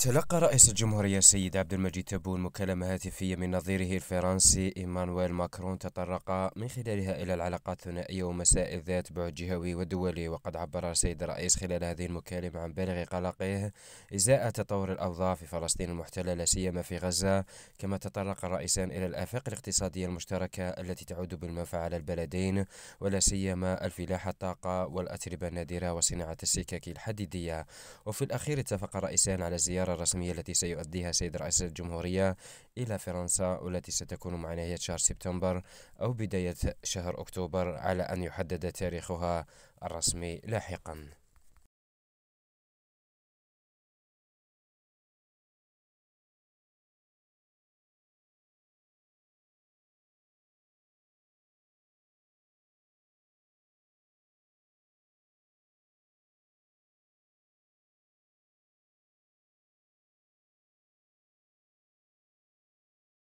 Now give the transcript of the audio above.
تلقى رئيس الجمهورية السيد عبد المجيد تبون مكالمة هاتفية من نظيره الفرنسي إيمانويل ماكرون تطرق من خلالها إلى العلاقات الثنائية ومسائل ذات بعد جهوي ودولي وقد عبر السيد الرئيس خلال هذه المكالمة عن بالغ قلقه إزاء تطور الأوضاع في فلسطين المحتلة لا سيما في غزة كما تطرق الرئيسان إلى الآفاق الاقتصادية المشتركة التي تعود بالمنفعة على البلدين ولا سيما الفلاحة الطاقة والأتربة النادرة وصناعة السكك الحديدية وفي الأخير اتفق الرئيسان على زيارة الزيارة الرسمية التي سيؤديها سيد رئيس الجمهورية إلى فرنسا والتي ستكون مع نهاية شهر سبتمبر أو بداية شهر أكتوبر على أن يحدد تاريخها الرسمي لاحقاً